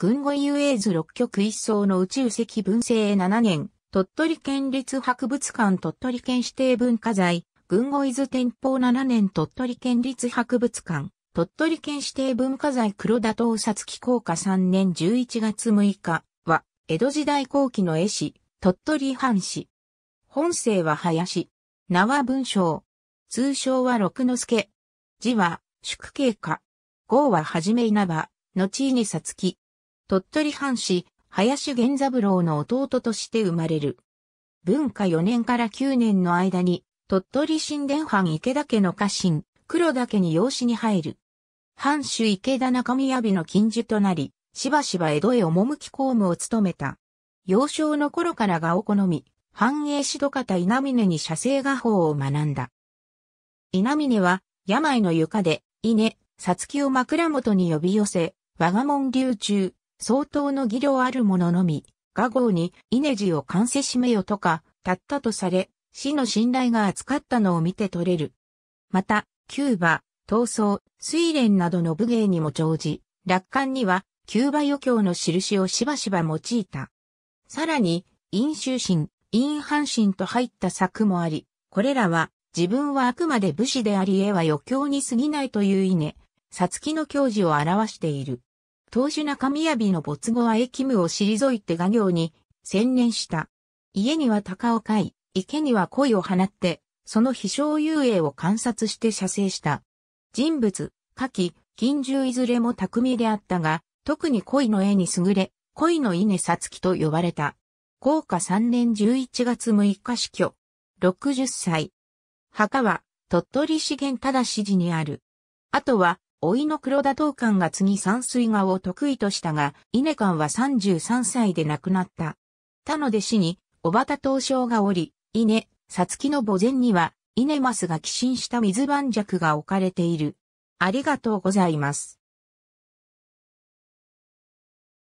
軍語遊泳図6局一層の宇宙石文政7年、鳥取県立博物館鳥取県指定文化財、軍語伊豆天保7年鳥取県立博物館、鳥取県指定文化財黒田盗撮機効果3年11月6日は、江戸時代後期の絵師、鳥取藩士。本姓は林。名は文章。通称は六之助。字は、宿慶家。号ははじめ稲葉、後にさつき。鳥取藩士、林源三郎の弟として生まれる。文化4年から9年の間に、鳥取神殿藩池田家の家臣、黒田家に養子に入る。藩主池田中宮美の近所となり、しばしば江戸へ赴き公務を務めた。幼少の頃からがお好み、繁栄しどかた稲峰に写生画法を学んだ。稲峰は、病の床で、稲、さつきを枕元に呼び寄せ、我が門流中、相当の技量ある者のみ、画号に稲地を完成しめよとか、たったとされ、死の信頼が厚かったのを見て取れる。また、キューバ、闘争、水蓮などの武芸にも長じ、楽観には、キューバ余興の印をしばしば用いた。さらに、陰州心、陰半心と入った作もあり、これらは、自分はあくまで武士であり絵は余興に過ぎないという稲、さつきの教示を表している。当主中雅の没後は駅務を退いて画業に専念した。家には鷹を飼い、池には鯉を放って、その飛翔遊泳を観察して写生した。人物、下記、金獣いずれも巧みであったが、特に鯉の絵に優れ、鯉の稲さつきと呼ばれた。高華3年11月6日死去。60歳。墓は、鳥取資源ただにある。あとは、老いの黒田東館が次山水画を得意としたが、稲館は33歳で亡くなった。他の弟子に、小畑東照がおり、稲、さつきの墓前には、稲マスが寄進した水盤石が置かれている。ありがとうございます。